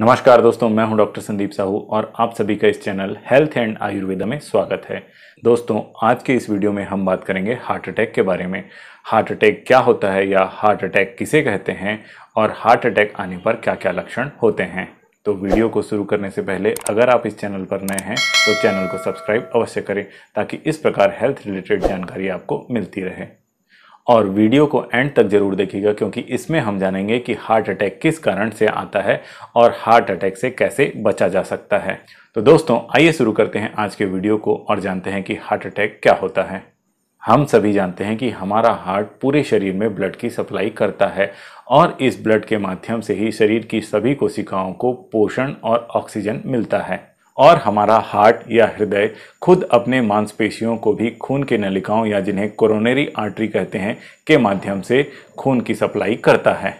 नमस्कार दोस्तों मैं हूं डॉक्टर संदीप साहू और आप सभी का इस चैनल हेल्थ एंड आयुर्वेदा में स्वागत है दोस्तों आज के इस वीडियो में हम बात करेंगे हार्ट अटैक के बारे में हार्ट अटैक क्या होता है या हार्ट अटैक किसे कहते हैं और हार्ट अटैक आने पर क्या क्या लक्षण होते हैं तो वीडियो को शुरू करने से पहले अगर आप इस चैनल पर नए हैं तो चैनल को सब्सक्राइब अवश्य करें ताकि इस प्रकार हेल्थ रिलेटेड जानकारी आपको मिलती रहे और वीडियो को एंड तक ज़रूर देखिएगा क्योंकि इसमें हम जानेंगे कि हार्ट अटैक किस कारण से आता है और हार्ट अटैक से कैसे बचा जा सकता है तो दोस्तों आइए शुरू करते हैं आज के वीडियो को और जानते हैं कि हार्ट अटैक क्या होता है हम सभी जानते हैं कि हमारा हार्ट पूरे शरीर में ब्लड की सप्लाई करता है और इस ब्लड के माध्यम से ही शरीर की सभी कोशिकाओं को पोषण और ऑक्सीजन मिलता है और हमारा हार्ट या हृदय खुद अपने मांसपेशियों को भी खून के नलिकाओं या जिन्हें कोरोनरी आर्टरी कहते हैं के माध्यम से खून की सप्लाई करता है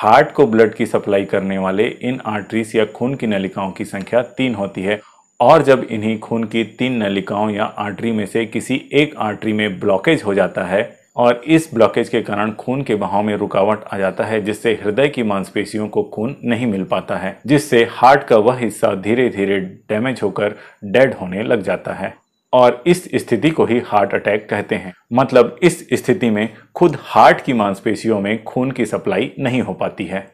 हार्ट को ब्लड की सप्लाई करने वाले इन आर्टरीज या खून की नलिकाओं की संख्या तीन होती है और जब इन्हीं खून की तीन नलिकाओं या आर्टरी में से किसी एक आर्टरी में ब्लॉकेज हो जाता है और इस ब्लॉकेज के कारण खून के बहाव में रुकावट आ जाता है जिससे हृदय की मांसपेशियों को खून नहीं मिल पाता है जिससे हार्ट का वह हिस्सा धीरे धीरे डैमेज होकर डेड होने लग जाता है और इस स्थिति को ही हार्ट अटैक कहते हैं मतलब इस स्थिति में खुद हार्ट की मांसपेशियों में खून की सप्लाई नहीं हो पाती है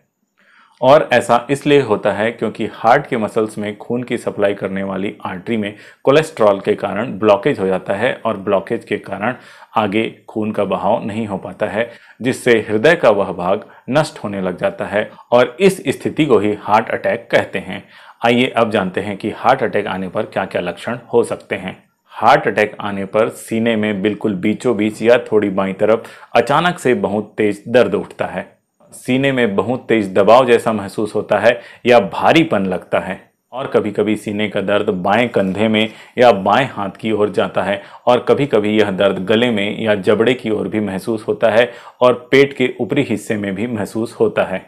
और ऐसा इसलिए होता है क्योंकि हार्ट के मसल्स में खून की सप्लाई करने वाली आर्टरी में कोलेस्ट्रॉल के कारण ब्लॉकेज हो जाता है और ब्लॉकेज के कारण आगे खून का बहाव नहीं हो पाता है जिससे हृदय का वह भाग नष्ट होने लग जाता है और इस स्थिति को ही हार्ट अटैक कहते हैं आइए अब जानते हैं कि हार्ट अटैक आने पर क्या क्या लक्षण हो सकते हैं हार्ट अटैक आने पर सीने में बिल्कुल बीचों बीच या थोड़ी बाई तरफ अचानक से बहुत तेज दर्द उठता है सीने में बहुत तेज दबाव जैसा महसूस होता है या भारीपन लगता है और कभी कभी सीने का दर्द बाएं कंधे में या बाएं हाथ की ओर जाता है और कभी कभी यह दर्द गले में या जबड़े की ओर भी महसूस होता है और पेट के ऊपरी हिस्से में भी महसूस होता है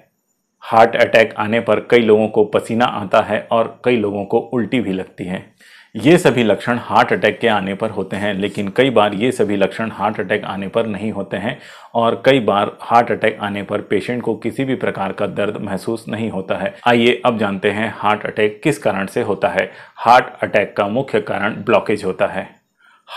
हार्ट अटैक आने पर कई लोगों को पसीना आता है और कई लोगों को उल्टी भी लगती है ये सभी लक्षण हार्ट अटैक के आने पर होते हैं लेकिन कई बार ये सभी लक्षण हार्ट अटैक आने पर नहीं होते हैं और कई बार हार्ट अटैक आने पर पेशेंट को किसी भी प्रकार का दर्द महसूस नहीं होता है आइए अब जानते हैं हार्ट अटैक किस कारण से होता है हार्ट अटैक का मुख्य कारण ब्लॉकेज होता है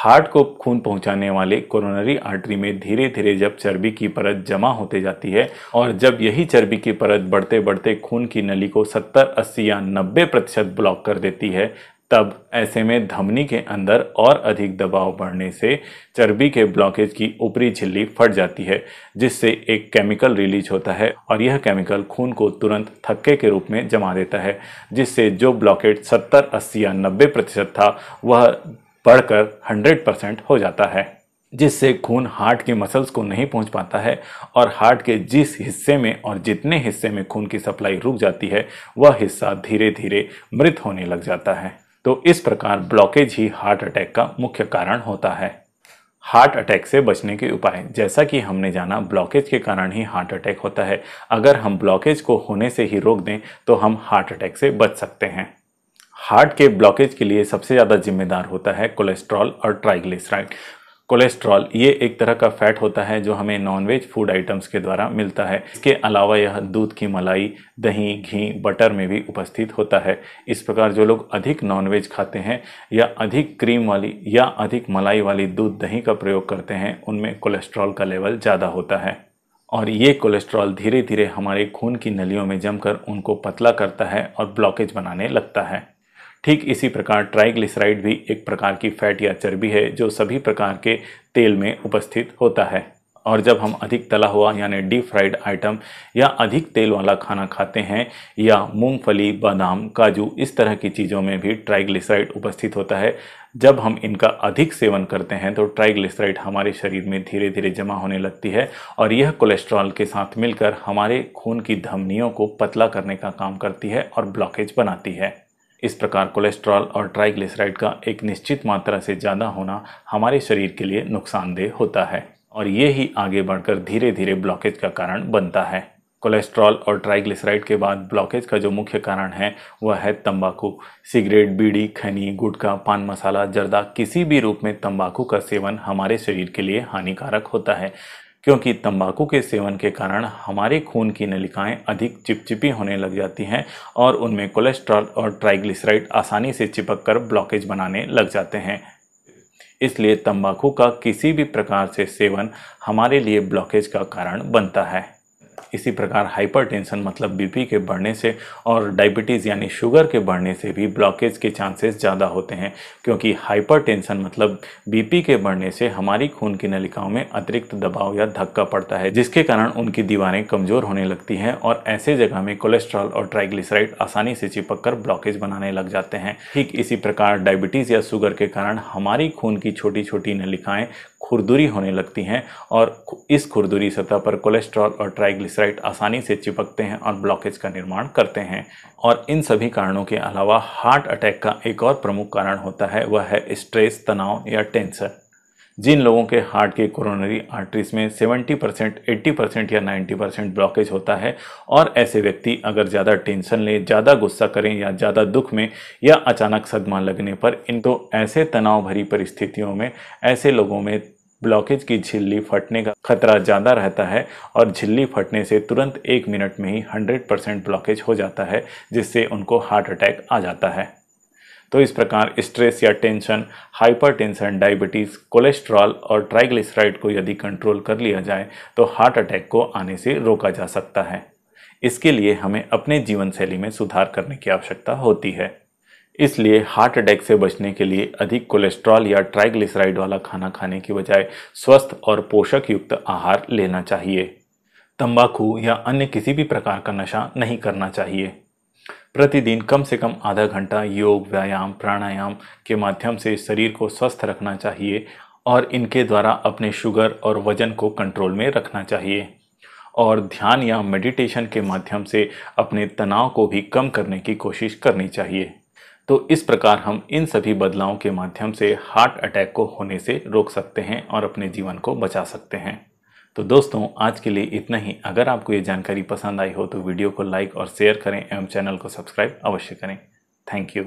हार्ट को खून पहुंचाने वाले कोरोनरी आर्टरी में धीरे धीरे जब चर्बी की परत जमा होते जाती है और जब यही चर्बी की परत बढ़ते बढ़ते खून की नली को 70, 80 या 90 प्रतिशत ब्लॉक कर देती है तब ऐसे में धमनी के अंदर और अधिक दबाव बढ़ने से चर्बी के ब्लॉकेज की ऊपरी झिल्ली फट जाती है जिससे एक केमिकल रिलीज होता है और यह केमिकल खून को तुरंत थक्के के रूप में जमा देता है जिससे जो ब्लॉकेट 70, 80 या 90 प्रतिशत था वह बढ़कर 100 परसेंट हो जाता है जिससे खून हार्ट के मसल्स को नहीं पहुंच पाता है और हार्ट के जिस हिस्से में और जितने हिस्से में खून की सप्लाई रुक जाती है वह हिस्सा धीरे धीरे मृत होने लग जाता है तो इस प्रकार ब्लॉकेज ही हार्ट अटैक का मुख्य कारण होता है हार्ट अटैक से बचने के उपाय जैसा कि हमने जाना ब्लॉकेज के कारण ही हार्ट अटैक होता है अगर हम ब्लॉकेज को होने से ही रोक दें तो हम हार्ट अटैक से बच सकते हैं हार्ट के ब्लॉकेज के लिए सबसे ज़्यादा जिम्मेदार होता है कोलेस्ट्रॉल और ट्राइग्लिसराइड कोलेस्ट्रॉल ये एक तरह का फैट होता है जो हमें नॉनवेज फूड आइटम्स के द्वारा मिलता है इसके अलावा यह दूध की मलाई दही घी बटर में भी उपस्थित होता है इस प्रकार जो लोग अधिक नॉनवेज खाते हैं या अधिक क्रीम वाली या अधिक मलाई वाली दूध दही का प्रयोग करते हैं उनमें कोलेस्ट्रॉल का लेवल ज़्यादा होता है और ये कोलेस्ट्रॉल धीरे धीरे हमारे खून की नलियों में जमकर उनको पतला करता है और ब्लॉकेज बनाने लगता है ठीक इसी प्रकार ट्राइग्लिसराइड भी एक प्रकार की फैट या चर्बी है जो सभी प्रकार के तेल में उपस्थित होता है और जब हम अधिक तला हुआ यानी डीप फ्राइड आइटम या अधिक तेल वाला खाना खाते हैं या मूंगफली बादाम काजू इस तरह की चीज़ों में भी ट्राइग्लिसराइड उपस्थित होता है जब हम इनका अधिक सेवन करते हैं तो ट्राइग्लिसराइड हमारे शरीर में धीरे धीरे जमा होने लगती है और यह कोलेस्ट्रॉल के साथ मिलकर हमारे खून की धमनियों को पतला करने का काम करती है और ब्लॉकेज बनाती है इस प्रकार कोलेस्ट्रॉल और ट्राइग्लिसराइड का एक निश्चित मात्रा से ज़्यादा होना हमारे शरीर के लिए नुकसानदेह होता है और ये ही आगे बढ़कर धीरे धीरे ब्लॉकेज का कारण बनता है कोलेस्ट्रॉल और ट्राइग्लिसराइड के बाद ब्लॉकेज का जो मुख्य कारण है वह है तंबाकू सिगरेट बीड़ी खनी गुटखा पान मसाला जर्दा किसी भी रूप में तंबाकू का सेवन हमारे शरीर के लिए हानिकारक होता है क्योंकि तंबाकू के सेवन के कारण हमारे खून की नलिकाएं अधिक चिपचिपी होने लग जाती हैं और उनमें कोलेस्ट्रॉल और ट्राइग्लिसराइड आसानी से चिपक कर ब्लॉकेज बनाने लग जाते हैं इसलिए तंबाकू का किसी भी प्रकार से सेवन हमारे लिए ब्लॉकेज का कारण बनता है इसी प्रकार हाइपरटेंशन मतलब बीपी के बढ़ने से और डायबिटीज़ यानी शुगर के बढ़ने से भी ब्लॉकेज के चांसेस ज़्यादा होते हैं क्योंकि हाइपरटेंशन मतलब बीपी के बढ़ने से हमारी खून की नलिकाओं में अतिरिक्त दबाव या धक्का पड़ता है जिसके कारण उनकी दीवारें कमज़ोर होने लगती हैं और ऐसे जगह में कोलेस्ट्रॉल और ट्राइग्लिसराइड आसानी से चिपक कर ब्लॉकेज बनाने लग जाते हैं ठीक इसी प्रकार डायबिटीज़ या शुगर के कारण हमारी खून की छोटी छोटी नलिकाएं खुरदुरी होने लगती हैं और इस खुरदुरी सतह पर कोलेस्ट्रॉल और ट्राइग्लिसराइड आसानी से चिपकते हैं और ब्लॉकेज का निर्माण करते हैं और इन सभी कारणों के अलावा हार्ट अटैक का एक और प्रमुख कारण होता है वह है स्ट्रेस तनाव या टेंसर जिन लोगों के हार्ट के कोरोनरी आर्टरीज में 70 परसेंट एट्टी परसेंट या 90 परसेंट ब्लॉकेज होता है और ऐसे व्यक्ति अगर ज़्यादा टेंशन लें ज़्यादा गुस्सा करें या ज़्यादा दुख में या अचानक सदमा लगने पर इन तो ऐसे तनाव भरी परिस्थितियों में ऐसे लोगों में ब्लॉकेज की झिल्ली फटने का खतरा ज़्यादा रहता है और झिल्ली फटने से तुरंत एक मिनट में ही 100 परसेंट ब्लॉकेज हो जाता है जिससे उनको हार्ट अटैक आ जाता है तो इस प्रकार स्ट्रेस या टेंशन हाइपरटेंशन डायबिटीज़ कोलेस्ट्रॉल और ट्राइग्लिसराइड को यदि कंट्रोल कर लिया जाए तो हार्ट अटैक को आने से रोका जा सकता है इसके लिए हमें अपने जीवन शैली में सुधार करने की आवश्यकता होती है इसलिए हार्ट अटैक से बचने के लिए अधिक कोलेस्ट्रॉल या ट्राइग्लिसराइड वाला खाना खाने के बजाय स्वस्थ और पोषक युक्त आहार लेना चाहिए तंबाकू या अन्य किसी भी प्रकार का नशा नहीं करना चाहिए प्रतिदिन कम से कम आधा घंटा योग व्यायाम प्राणायाम के माध्यम से शरीर को स्वस्थ रखना चाहिए और इनके द्वारा अपने शुगर और वजन को कंट्रोल में रखना चाहिए और ध्यान या मेडिटेशन के माध्यम से अपने तनाव को भी कम करने की कोशिश करनी चाहिए तो इस प्रकार हम इन सभी बदलावों के माध्यम से हार्ट अटैक को होने से रोक सकते हैं और अपने जीवन को बचा सकते हैं तो दोस्तों आज के लिए इतना ही अगर आपको ये जानकारी पसंद आई हो तो वीडियो को लाइक और शेयर करें एवं चैनल को सब्सक्राइब अवश्य करें थैंक यू